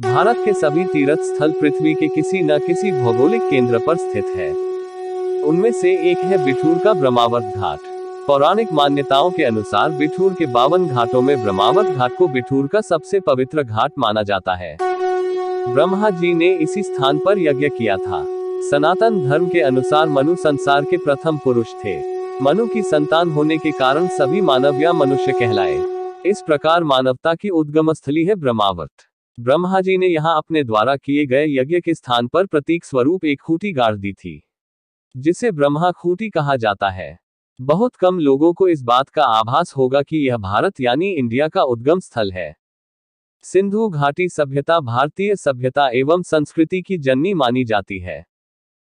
भारत के सभी तीर्थ स्थल पृथ्वी के किसी न किसी भौगोलिक केंद्र पर स्थित है उनमें से एक है बिठूर का ब्रह्मावत घाट पौराणिक मान्यताओं के अनुसार बिठूर के बावन घाटों में ब्रह्मावत घाट को बिठूर का सबसे पवित्र घाट माना जाता है ब्रह्मा जी ने इसी स्थान पर यज्ञ किया था सनातन धर्म के अनुसार मनु संसार के प्रथम पुरुष थे मनु की संतान होने के कारण सभी मानव या मनुष्य कहलाए इस प्रकार मानवता की उद्गम स्थली है ब्रह्मावर्त ब्रह्मा जी ने यहाँ अपने द्वारा किए गए यज्ञ के स्थान पर प्रतीक स्वरूप एक खूटी गाड़ दी थी जिसे ब्रह्मा खूटी कहा जाता है बहुत कम लोगों को इस बात का आभास होगा कि यह भारत यानी इंडिया का उद्गम स्थल है सिंधु घाटी सभ्यता भारतीय सभ्यता एवं संस्कृति की जननी मानी जाती है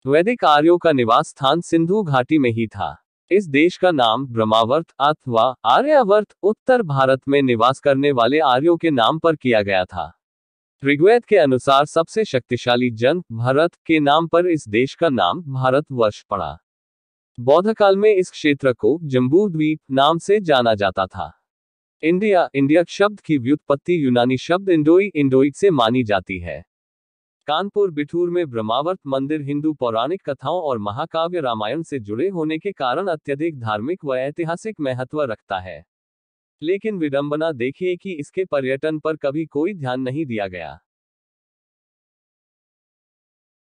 वैदिक आर्यों का निवास स्थान सिंधु घाटी में ही था इस देश का नाम ब्रह्मावर्त अथवा आर्यावर्त उत्तर भारत में निवास करने वाले आर्यों के नाम पर किया गया था ऋग्वेद के अनुसार सबसे शक्तिशाली जन भरत के नाम पर इस देश का नाम भारतवर्ष पड़ा बौद्ध काल में इस क्षेत्र को जम्बू द्वीप नाम से जाना जाता था इंडिया इंडिया शब्द की व्युत्पत्ति यूनानी शब्द इंडोई इंडोई से मानी जाती है कानपुर बिठूर में ब्रह्मावर्त मंदिर हिंदू पौराणिक कथाओं और महाकाव्य रामायण से जुड़े होने के कारण अत्यधिक धार्मिक व ऐतिहासिक महत्व रखता है लेकिन विडंबना देखिए कि इसके पर्यटन पर कभी कोई ध्यान नहीं दिया गया